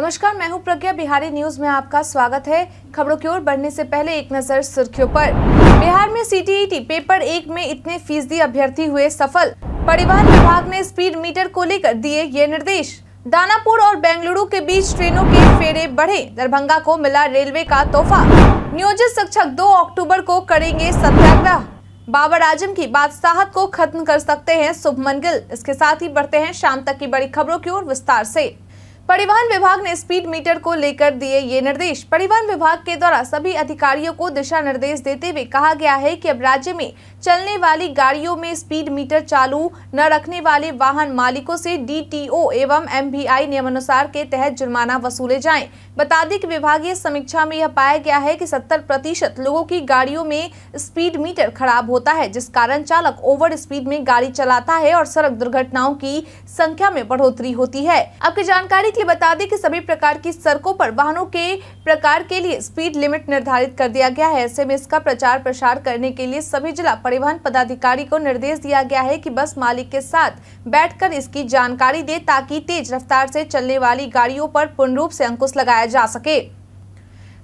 नमस्कार मैं हूं प्रज्ञा बिहारी न्यूज में आपका स्वागत है खबरों की ओर बढ़ने से पहले एक नजर सुर्खियों पर बिहार में सीटीईटी पेपर एक में इतने फीसदी अभ्यर्थी हुए सफल परिवहन विभाग ने स्पीड मीटर को लेकर दिए ये निर्देश दानापुर और बेंगलुरु के बीच ट्रेनों के फेरे बढ़े दरभंगा को मिला रेलवे का तोहफा नियोजित शिक्षक दो अक्टूबर को करेंगे सत्याग्रह बाबर आजम की बादशाहत को खत्म कर सकते हैं शुभमन गिल इसके साथ ही बढ़ते हैं शाम तक की बड़ी खबरों की ओर विस्तार से परिवहन विभाग ने स्पीड मीटर को लेकर दिए ये निर्देश परिवहन विभाग के द्वारा सभी अधिकारियों को दिशा निर्देश देते हुए कहा गया है कि अब राज्य में चलने वाली गाड़ियों में स्पीड मीटर चालू न रखने वाले वाहन मालिकों से डीटीओ एवं एमबीआई नियमानुसार के तहत जुर्माना वसूले जाएं। बता दें की विभागीय समीक्षा में यह पाया गया है की सत्तर प्रतिशत लोगों की गाड़ियों में स्पीड मीटर खराब होता है जिस कारण चालक ओवर स्पीड में गाड़ी चलाता है और सड़क दुर्घटनाओं की संख्या में बढ़ोतरी होती है आपकी जानकारी जानकारी के लिए बता दें कि सभी प्रकार की सड़कों पर वाहनों के प्रकार के लिए स्पीड लिमिट निर्धारित कर दिया गया है ऐसे में इसका प्रचार प्रसार करने के लिए सभी जिला परिवहन पदाधिकारी को निर्देश दिया गया है कि बस मालिक के साथ बैठकर इसकी जानकारी दे ताकि तेज रफ्तार से चलने वाली गाड़ियों पर पूर्ण रूप से अंकुश लगाया जा सके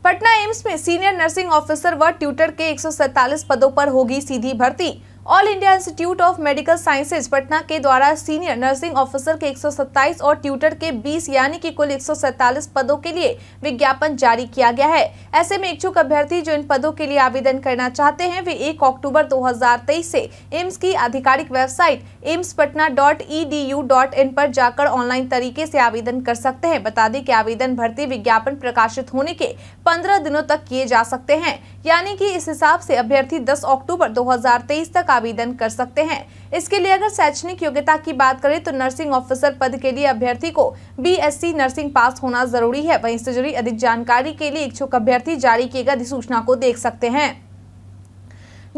पटना एम्स में सीनियर नर्सिंग ऑफिसर व ट्यूटर के एक पदों पर होगी सीधी भर्ती all India institute of medical sciences Patna के द्वारा सीनियर नर्सिंग ऑफिसर के 127 और ट्यूटर के 20 यानी कि कुल 147 पदों के लिए विज्ञापन जारी किया गया है ऐसे में इच्छुक अभ्यर्थी जो इन पदों के लिए आवेदन करना चाहते हैं वे 1 अक्टूबर 2023 से एम्स की आधिकारिक website AIIMS Patna dot E D U dot in पर जाकर ऑनलाइन तरीके ऐसी आवेदन कर सकते हैं बता दें की आवेदन भर्ती विज्ञापन प्रकाशित होने के पंद्रह दिनों तक किए जा सकते हैं यानी की इस हिसाब से अभ्यर्थी दस अक्टूबर दो तक आवेदन कर सकते हैं इसके लिए अगर शैक्षणिक योग्यता की बात करें तो नर्सिंग ऑफिसर पद के लिए अभ्यर्थी को बीएससी नर्सिंग पास होना जरूरी है वहीं से जुड़ी अधिक जानकारी के लिए इच्छुक अभ्यर्थी जारी किए गए अधिसूचना को देख सकते हैं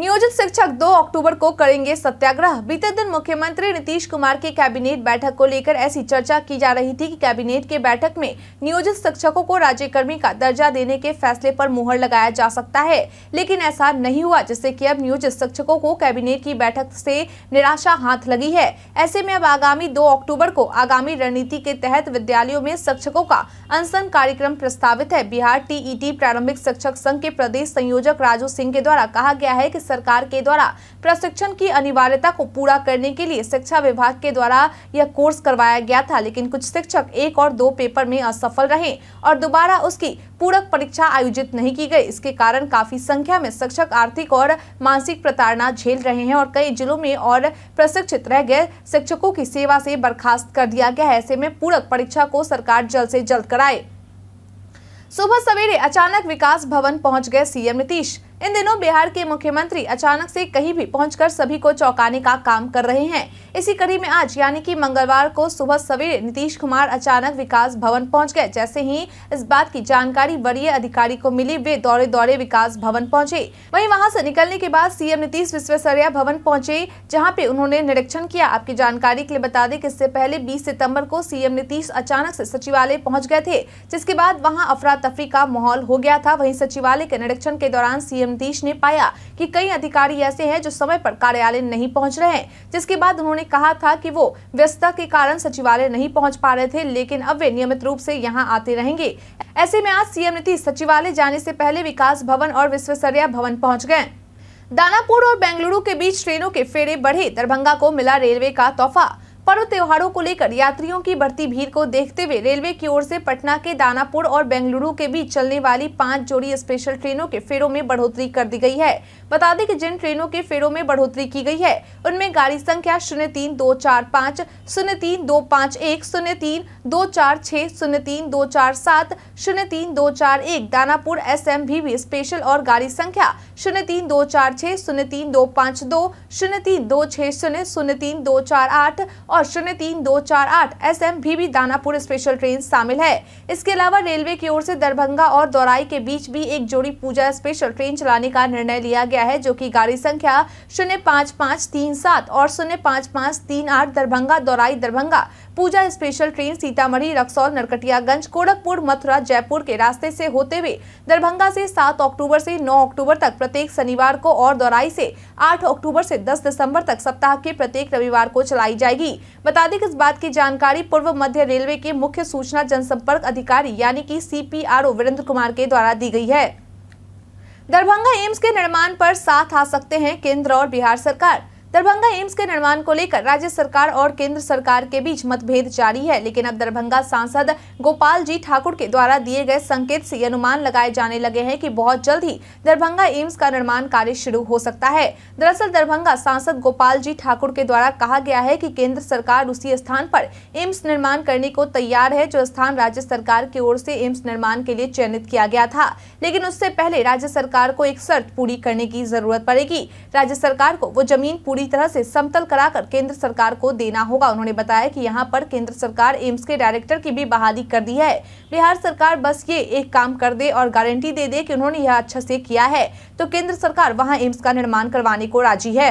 नियोजित शिक्षक 2 अक्टूबर को करेंगे सत्याग्रह बीते दिन मुख्यमंत्री नीतीश कुमार के कैबिनेट बैठक को लेकर ऐसी चर्चा की जा रही थी कि कैबिनेट के बैठक में नियोजित शिक्षकों को राज्य कर्मी का दर्जा देने के फैसले पर मुहर लगाया जा सकता है लेकिन ऐसा नहीं हुआ जिससे कि अब नियोजित शिक्षकों को कैबिनेट की बैठक से निराशा हाथ लगी है ऐसे में अब आगामी दो अक्टूबर को आगामी रणनीति के तहत विद्यालयों में शिक्षकों का अनशन कार्यक्रम प्रस्तावित है बिहार टी प्रारंभिक शिक्षक संघ के प्रदेश संयोजक राजू सिंह के द्वारा कहा गया है की सरकार के द्वारा प्रशिक्षण की अनिवार्यता को पूरा करने के लिए शिक्षा विभाग के द्वारा यह कोर्स करवाया गया था लेकिन कुछ शिक्षक एक और दो पेपर में असफल रहे और दोबारा उसकी पूरक परीक्षा आयोजित नहीं की गई इसके कारण काफी संख्या में शिक्षक आर्थिक और मानसिक प्रताड़ना झेल रहे हैं और कई जिलों में और प्रशिक्षित रह गए शिक्षकों की सेवा से बर्खास्त कर दिया गया है ऐसे में पूरक परीक्षा को सरकार जल्द से जल्द कराए सुबह सवेरे अचानक विकास भवन पहुंच गए सीएम नीतीश इन दिनों बिहार के मुख्यमंत्री अचानक से कहीं भी पहुंचकर सभी को चौंकाने का काम कर रहे हैं इसी कड़ी में आज यानी कि मंगलवार को सुबह सवेरे नीतीश कुमार अचानक विकास भवन पहुंच गए जैसे ही इस बात की जानकारी वरीय अधिकारी को मिली वे दौरे दौरे विकास भवन पहुंचे वहीं वहां से निकलने के बाद सीएम नीतीश विश्वेश्वरिया भवन पहुँचे जहाँ पे उन्होंने निरीक्षण किया आपकी जानकारी के लिए बता दें की इससे पहले बीस सितम्बर को सीएम नीतीश अचानक ऐसी सचिवालय पहुँच गए थे जिसके बाद वहाँ अफरा तफरी का माहौल हो गया था वही सचिवालय के निरीक्षण के दौरान सीएम जगदीश ने पाया कि कई अधिकारी ऐसे हैं जो समय पर कार्यालय नहीं पहुंच रहे हैं जिसके बाद उन्होंने कहा था कि वो व्यस्तता के कारण सचिवालय नहीं पहुंच पा रहे थे लेकिन अब वे नियमित रूप से यहाँ आते रहेंगे ऐसे में आज सीएम नीतीश सचिवालय जाने से पहले विकास भवन और विश्वसरिया भवन पहुँच गए दानापुर और बेंगलुरु के बीच ट्रेनों के फेरे बढ़े दरभंगा को मिला रेलवे का तोहफा पर्व त्योहारों को लेकर यात्रियों की बढ़ती भीड़ को देखते हुए रेलवे की ओर से पटना के दानापुर और बेंगलुरु के बीच चलने वाली पांच जोड़ी स्पेशल ट्रेनों के फेरों में बढ़ोतरी कर दी गई है बता दें कि जिन ट्रेनों के फेरों में बढ़ोतरी की गई है उनमें गाड़ी संख्या शून्य तीन दो चार पाँच शून्य तीन दो पाँच एक शून्य तीन दो चार छः शून्य तीन दो चार सात शून्य तीन दो चार एक दानापुर एस एम भी स्पेशल और गाड़ी संख्या शून्य तीन दो चार छः शून्य तीन दो पाँच दो शून्य तीन दो छः शून्य शून्य तीन दो चार आठ और शून्य तीन दो चार आठ एस एम भी दानापुर स्पेशल ट्रेन शामिल है इसके अलावा रेलवे की ओर से दरभंगा और दौराई के बीच भी एक जोड़ी पूजा स्पेशल ट्रेन चलाने का निर्णय लिया गया है जो की गाड़ी संख्या शून्य पाँच तीन सात और शून्य पाँच तीन आठ दरभंगा दौराई दरभंगा पूजा स्पेशल ट्रेन सीतामढ़ी रक्सौल नरकटियागंज गोरखपुर मथुरा जयपुर के रास्ते से होते हुए दरभंगा से 7 अक्टूबर से 9 अक्टूबर तक प्रत्येक शनिवार को और दौराई से 8 अक्टूबर से 10 दिसंबर तक सप्ताह के प्रत्येक रविवार को चलाई जाएगी बता दें कि इस बात की जानकारी पूर्व मध्य रेलवे के मुख्य सूचना जनसंपर्क अधिकारी यानी कि सीपीआरओ वीरेंद्र कुमार के द्वारा दी गयी है दरभंगा एम्स के निर्माण पर साथ आ सकते हैं केंद्र और बिहार सरकार दरभंगा एम्स के निर्माण को लेकर राज्य सरकार और केंद्र सरकार के बीच मतभेद जारी है लेकिन अब दरभंगा सांसद गोपाल जी ठाकुर के द्वारा दिए गए संकेत से अनुमान लगाए जाने लगे हैं कि बहुत जल्द ही दरभंगा एम्स का निर्माण कार्य शुरू हो सकता है दरअसल दरभंगा सांसद गोपाल जी ठाकुर के द्वारा कहा गया है की केंद्र सरकार उसी स्थान पर एम्स निर्माण करने को तैयार है जो स्थान राज्य सरकार की ओर से एम्स निर्माण के लिए चयनित किया गया था लेकिन उससे पहले राज्य सरकार को एक शर्त पूरी करने की जरूरत पड़ेगी राज्य सरकार को वो जमीन पूरी पूरी तरह से समतल कराकर केंद्र सरकार को देना होगा उन्होंने बताया कि यहां पर केंद्र सरकार एम्स के डायरेक्टर की भी बहाली कर दी है बिहार सरकार बस ये एक काम कर दे और गारंटी दे दे कि उन्होंने यह अच्छा से किया है तो केंद्र सरकार वहाँ एम्स का निर्माण करवाने को राजी है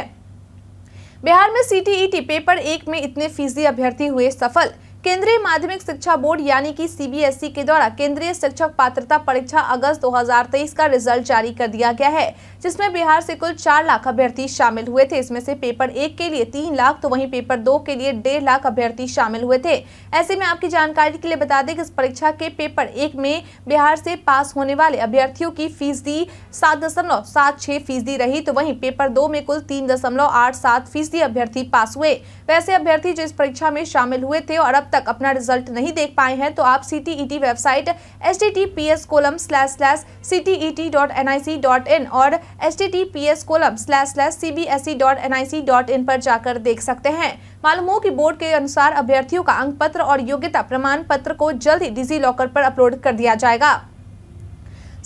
बिहार में सी पेपर e एक में इतने फीसदी अभ्यर्थी हुए सफल केंद्रीय माध्यमिक शिक्षा बोर्ड यानी कि सीबीएसई के द्वारा केंद्रीय शिक्षक पात्रता परीक्षा अगस्त 2023 का रिजल्ट जारी कर दिया गया है जिसमें बिहार से कुल चार लाख अभ्यर्थी शामिल हुए थे इसमें से पेपर एक के लिए तीन लाख तो वहीं पेपर दो के लिए डेढ़ लाख अभ्यर्थी शामिल हुए थे ऐसे में आपकी जानकारी के लिए बता दें कि इस परीक्षा के पेपर एक में बिहार से पास होने वाले अभ्यर्थियों की फीसदी सात दशमलव सात छह फीसदी रही तो वही पेपर दो में कुल तीन दशमलव आठ सात फीसदी अभ्यर्थी पास हुए वैसे अभ्यर्थी जो इस परीक्षा में शामिल हुए थे और अब तक अपना रिजल्ट नहीं देख पाए हैं तो आप C T E T website H T T P S colon slash slash C T E T dot N I C dot in और H T T P S colon slash slash C B S E dot N I C dot in पर जाकर देख सकते हैं मालूम हो कि board के अनुसार अभ्यर्थियों का अंक पत्र और योग्यता प्रमाण पत्र को जल्द ही डिजी लॉकर पर अपलोड कर दिया जाएगा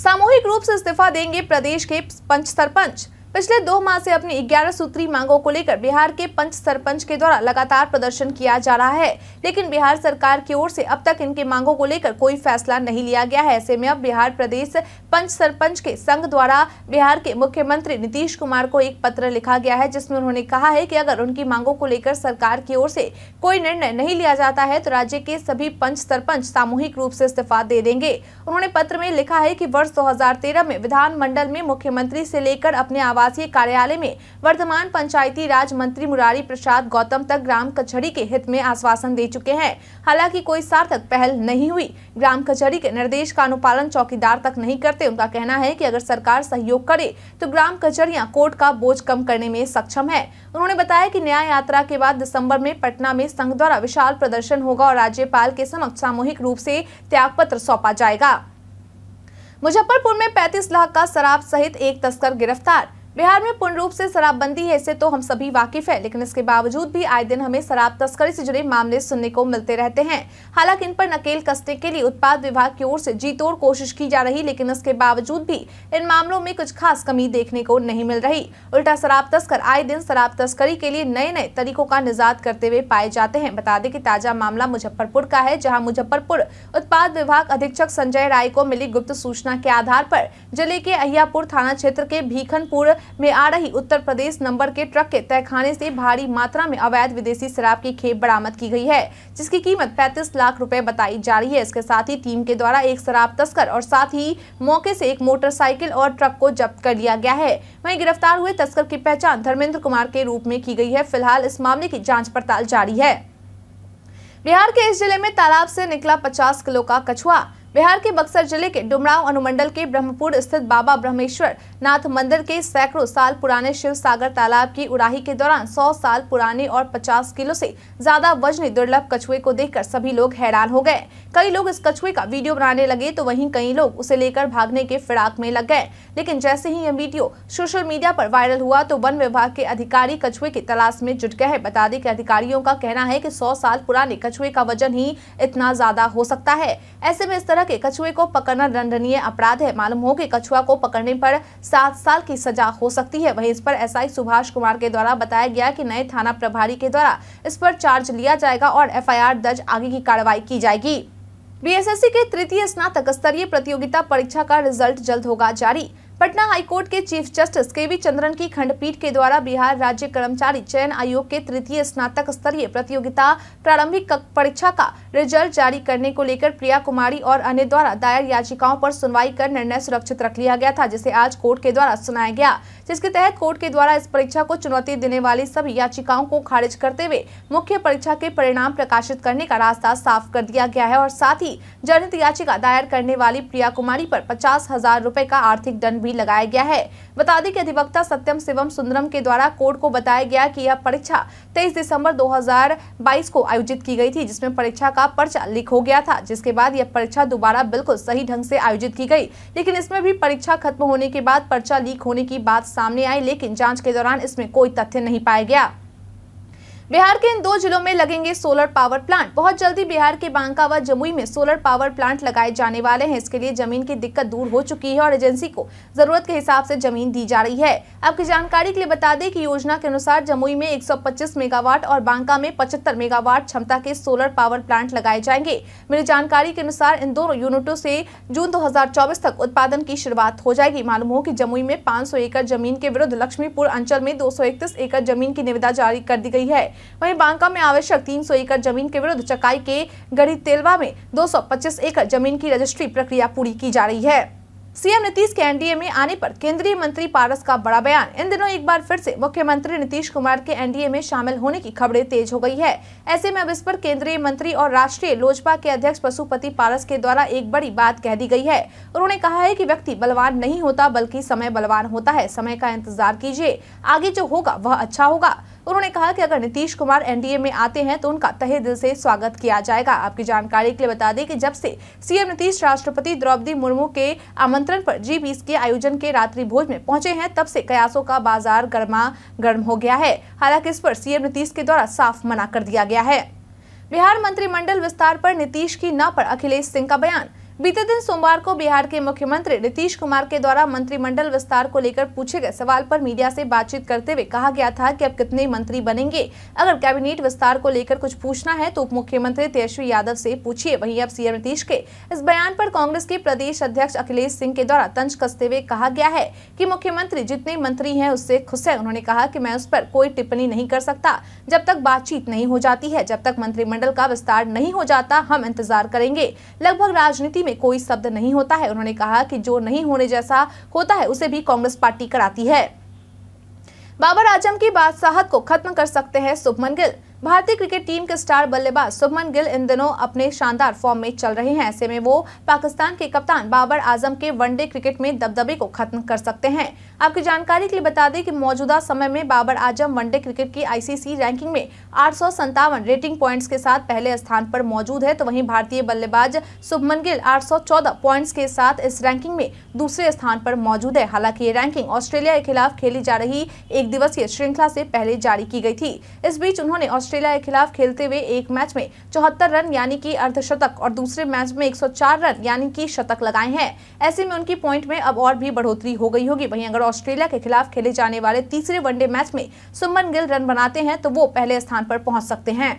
सामूहिक रूप से इस्तीफा देंगे प्रदेश के पंच सरपंच पिछले दो माह से अपनी ग्यारह सूत्री मांगों को लेकर बिहार के पंच सरपंच के द्वारा लगातार प्रदर्शन किया जा रहा है लेकिन बिहार सरकार की ओर से अब तक इनके मांगों को लेकर कोई फैसला नहीं लिया गया है ऐसे में अब बिहार प्रदेश पंच सरपंच के संघ द्वारा बिहार के मुख्यमंत्री नीतीश कुमार को एक पत्र लिखा गया है जिसमे उन्होंने कहा है की अगर उनकी मांगों को लेकर सरकार की ओर से कोई निर्णय नहीं लिया जाता है तो राज्य के सभी पंच सरपंच सामूहिक रूप से इस्तीफा दे देंगे उन्होंने पत्र में लिखा है की वर्ष दो में विधान में मुख्यमंत्री से लेकर अपने आवास आवासीय कार्यालय में वर्तमान पंचायती राज मंत्री मुरारी प्रसाद गौतम तक ग्राम कचहरी के हित में आश्वासन दे चुके हैं हालांकि कोई सार्थक पहल नहीं हुई ग्राम कचहरी के निर्देश का अनुपालन चौकीदार तक नहीं करते उनका कहना है की अगर सरकार सहयोग करे तो ग्राम कचहरिया कोर्ट का बोझ कम करने में सक्षम है उन्होंने बताया की न्याय यात्रा के बाद दिसम्बर में पटना में संघ द्वारा विशाल प्रदर्शन होगा और राज्यपाल के समक्ष सामूहिक रूप से पत्र सौंपा जाएगा मुजफ्फरपुर में 35 लाख का शराब सहित एक तस्कर गिरफ्तार बिहार में पूर्ण रूप से शराबबंदी है इससे तो हम सभी वाकिफ है लेकिन इसके बावजूद भी आए दिन हमें शराब तस्करी से जुड़े मामले सुनने को मिलते रहते हैं हालांकि इन पर नकेल कसने के लिए उत्पाद विभाग की ओर से जीतोड़ कोशिश की जा रही लेकिन इसके बावजूद भी इन मामलों में कुछ खास कमी देखने को नहीं मिल रही उल्टा शराब तस्कर आए दिन शराब तस्करी के लिए नए नए तरीकों का निजात करते हुए पाए जाते हैं बता दें की ताजा मामला मुजफ्फरपुर का है जहाँ मुजफ्फरपुर उत्पाद विभाग अधीक्षक संजय राय को मिली गुप्त सूचना के आधार आरोप जिले के अहियापुर थाना क्षेत्र के भीखनपुर में आ रही उत्तर प्रदेश नंबर के ट्रक के तहखाने से भारी मात्रा में अवैध विदेशी शराब की खेप बरामद की गई है जिसकी कीमत 35 लाख रुपए बताई जा रही है इसके साथ ही टीम के द्वारा एक शराब तस्कर और साथ ही मौके से एक मोटरसाइकिल और ट्रक को जब्त कर लिया गया है वही गिरफ्तार हुए तस्कर की पहचान धर्मेंद्र कुमार के रूप में की गई है फिलहाल इस मामले की जाँच पड़ताल जारी है बिहार के इस जिले में तालाब से निकला 50 किलो का कछुआ बिहार के बक्सर जिले के डुमराव अनुमंडल के ब्रह्मपुर स्थित बाबा ब्रह्मेश्वर नाथ मंदिर के सैकड़ों साल पुराने शिव सागर तालाब की उड़ाही के दौरान 100 साल पुराने और 50 किलो से ज्यादा वजनी दुर्लभ कछुए को देखकर सभी लोग हैरान हो गए कई लोग इस कछुए का वीडियो बनाने लगे तो वहीं कई लोग उसे लेकर भागने के फिराक में लग गए लेकिन जैसे ही यह वीडियो सोशल मीडिया आरोप वायरल हुआ तो वन विभाग के अधिकारी कछुए की तलाश में जुट गए हैं बता दें की अधिकारियों का कहना है की सौ साल पुराने कछुए का वजन ही इतना ज्यादा हो सकता है ऐसे में इस तरह तरह के कछुए को पकड़ना दंडनीय अपराध है मालूम हो कि कछुआ को पकड़ने पर सात साल की सजा हो सकती है वहीं इस पर एसआई सुभाष कुमार के द्वारा बताया गया कि नए थाना प्रभारी के द्वारा इस पर चार्ज लिया जाएगा और एफआईआर दर्ज आगे की कार्रवाई की जाएगी बीएसएससी के तृतीय स्नातक स्तरीय प्रतियोगिता परीक्षा का रिजल्ट जल्द होगा जारी पटना हाईकोर्ट के chief justice K V Chandran की खंडपीठ के द्वारा बिहार राज्य कर्मचारी चयन आयोग के तृतीय स्नातक स्तरीय प्रतियोगिता प्रारंभिक परीक्षा का रिजल्ट जारी करने को लेकर प्रिया कुमारी और अन्य द्वारा दायर याचिकाओं पर सुनवाई कर निर्णय सुरक्षित रख लिया गया था जिसे आज कोर्ट के द्वारा सुनाया गया जिसके तहत कोर्ट के द्वारा इस परीक्षा को चुनौती देने वाली सभी याचिकाओं को खारिज करते हुए मुख्य परीक्षा के परिणाम प्रकाशित करने का रास्ता साफ कर दिया गया है और साथ ही जनहित याचिका दायर करने वाली प्रिया कुमारी पर पचास हजार रूपए का आर्थिक दंड भी भी लगाया गया है बता दें कि अधिवक्ता सत्यम शिवम सुंदरम के द्वारा कोर्ट को बताया गया कि यह परीक्षा 23 दिसंबर 2022 को आयोजित की गई थी जिसमें परीक्षा का पर्चा लीक हो गया था जिसके बाद यह परीक्षा दोबारा बिल्कुल सही ढंग से आयोजित की गई लेकिन इसमें भी परीक्षा खत्म होने के बाद पर्चा लीक होने की बात सामने आई लेकिन जाँच के दौरान इसमें कोई तथ्य नहीं पाया गया बिहार के इन दो जिलों में लगेंगे सोलर पावर प्लांट बहुत जल्दी बिहार के बांका व जमुई में सोलर पावर प्लांट लगाए जाने वाले हैं इसके लिए जमीन की दिक्कत दूर हो चुकी है और एजेंसी को जरूरत के हिसाब से जमीन दी जा रही है आपकी जानकारी के लिए बता दें कि योजना के अनुसार जमुई में एक मेगावाट और बांका में पचहत्तर मेगावाट क्षमता के सोलर पावर प्लांट लगाए जाएंगे मेरी जानकारी के अनुसार इन दोनों यूनिटों से जून दो तक उत्पादन की शुरुआत हो जाएगी मालूम हो की जमुई में पांच एकड़ जमीन के विरुद्ध लक्ष्मीपुर अंचल में दो एकड़ जमीन की निविदा जारी कर दी गई है वहीं बांका में आवश्यक 300 एकड़ जमीन के विरुद्ध चकाई के गढ़ी तेलवा में 225 एकड़ जमीन की रजिस्ट्री प्रक्रिया पूरी की जा रही है सीएम नीतीश के एनडीए में आने पर केंद्रीय मंत्री पारस का बड़ा बयान इन दिनों एक बार फिर से मुख्यमंत्री नीतीश कुमार के एनडीए में शामिल होने की खबरें तेज हो गई है ऐसे में अब इस पर केंद्रीय मंत्री और राष्ट्रीय लोजपा के अध्यक्ष पशुपति पारस के द्वारा एक बड़ी बात कह दी गई है उन्होंने कहा है की व्यक्ति बलवान नहीं होता बल्कि समय बलवान होता है समय का इंतजार कीजिए आगे जो होगा वह अच्छा होगा उन्होंने कहा कि अगर नीतीश कुमार एनडीए में आते हैं तो उनका तहे दिल से स्वागत किया जाएगा आपकी जानकारी के लिए बता दें कि जब से सीएम नीतीश राष्ट्रपति द्रौपदी मुर्मू के आमंत्रण आमंत्रण पर जी बीस के आयोजन के रात्रि भोज में पहुंचे हैं तब से कयासों का बाजार गर्मा गर्म हो गया है हालांकि इस पर सीएम नीतीश के द्वारा साफ मना कर दिया गया है बिहार मंत्रिमंडल विस्तार पर नीतीश की न पर अखिलेश सिंह का बयान बीते दिन सोमवार को बिहार के मुख्यमंत्री नीतीश कुमार के द्वारा मंत्रिमंडल विस्तार को लेकर पूछे गए सवाल पर मीडिया से बातचीत करते हुए कहा गया था कि अब कितने मंत्री बनेंगे अगर कैबिनेट विस्तार को लेकर कुछ पूछना है तो उप मुख्यमंत्री तेजस्वी यादव से पूछिए वहीं अब सीएम नीतीश के इस बयान पर कांग्रेस के प्रदेश अध्यक्ष अखिलेश सिंह के द्वारा तंज कसते हुए कहा गया है की मुख्यमंत्री जितने मंत्री है उससे खुश है उन्होंने कहा की मैं उस पर कोई टिप्पणी नहीं कर सकता जब तक बातचीत नहीं हो जाती है जब तक मंत्रिमंडल का विस्तार नहीं हो जाता हम इंतजार करेंगे लगभग राजनीति में में कोई शब्द नहीं होता है उन्होंने कहा कि जो नहीं होने जैसा होता है उसे भी कांग्रेस पार्टी कराती है बाबर आजम की बादशाहत को खत्म कर सकते हैं सुभमन गिल भारतीय क्रिकेट टीम के स्टार बल्लेबाज सुभमन गिल इन दिनों अपने शानदार फॉर्म में चल रहे हैं ऐसे में वो पाकिस्तान के कप्तान बाबर आजम के वनडे क्रिकेट में दबदबे को खत्म कर सकते हैं आपकी जानकारी के लिए बता दें कि मौजूदा समय में Babar Azam one day cricket ICC आईसीसी रैंकिंग में आठ रेटिंग पॉइंट्स के साथ पहले स्थान पर मौजूद है तो वहीं भारतीय बल्लेबाज सुभमन गिल आठ पॉइंट्स के साथ इस रैंकिंग में दूसरे स्थान पर मौजूद है हालांकि ये रैंकिंग ऑस्ट्रेलिया के खिलाफ खेली जा रही एक दिवसीय श्रृंखला से पहले जारी की गई थी इस बीच उन्होंने ऑस्ट्रेलिया के खिलाफ खेलते हुए एक मैच में चौहत्तर रन यानी कि अर्धशतक और दूसरे मैच में 104 रन यानी कि शतक लगाए हैं ऐसे में उनकी पॉइंट में अब और भी बढ़ोतरी हो गई होगी वहीं अगर ऑस्ट्रेलिया के खिलाफ खेले जाने वाले तीसरे वनडे मैच में सुमन गिल रन बनाते हैं तो वो पहले स्थान पर पहुंच सकते हैं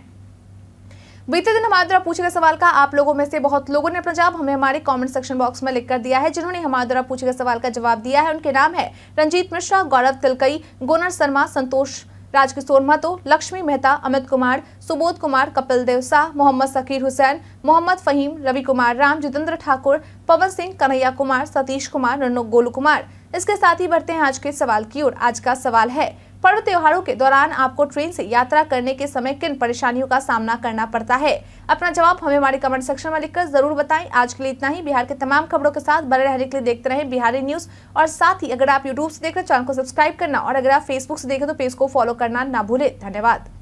बीते दिन हमारे द्वारा पूछे गए सवाल का आप लोगों में से बहुत लोगों ने अपना जवाब हमें हमारे कमेंट सेक्शन बॉक्स में लिखकर दिया है जिन्होंने हमारे द्वारा पूछे गए सवाल का जवाब दिया है उनके नाम है रंजीत मिश्रा गौरव तिलकई गोनर शर्मा संतोष राजकिशोर महतो लक्ष्मी मेहता अमित कुमार सुबोध कुमार कपिल देव शाह मोहम्मद सकीर हुसैन मोहम्मद फहीम रवि कुमार राम जितेंद्र ठाकुर पवन सिंह कन्हैया कुमार सतीश कुमार गोलू कुमार इसके साथ ही बढ़ते हैं आज के सवाल की ओर आज का सवाल है पर्व त्योहारों के दौरान आपको ट्रेन से यात्रा करने के समय किन परेशानियों का सामना करना पड़ता है अपना जवाब हमें हमारे कमेंट सेक्शन में लिखकर जरूर बताएं आज के लिए इतना ही बिहार के तमाम खबरों के साथ बने रहने के लिए देखते रहे बिहारी न्यूज और साथ ही अगर आप यूट्यूब से देख रहे चैनल को सब्सक्राइब करना और अगर आप फेसबुक से देखें तो पेज को फॉलो करना ना भूले धन्यवाद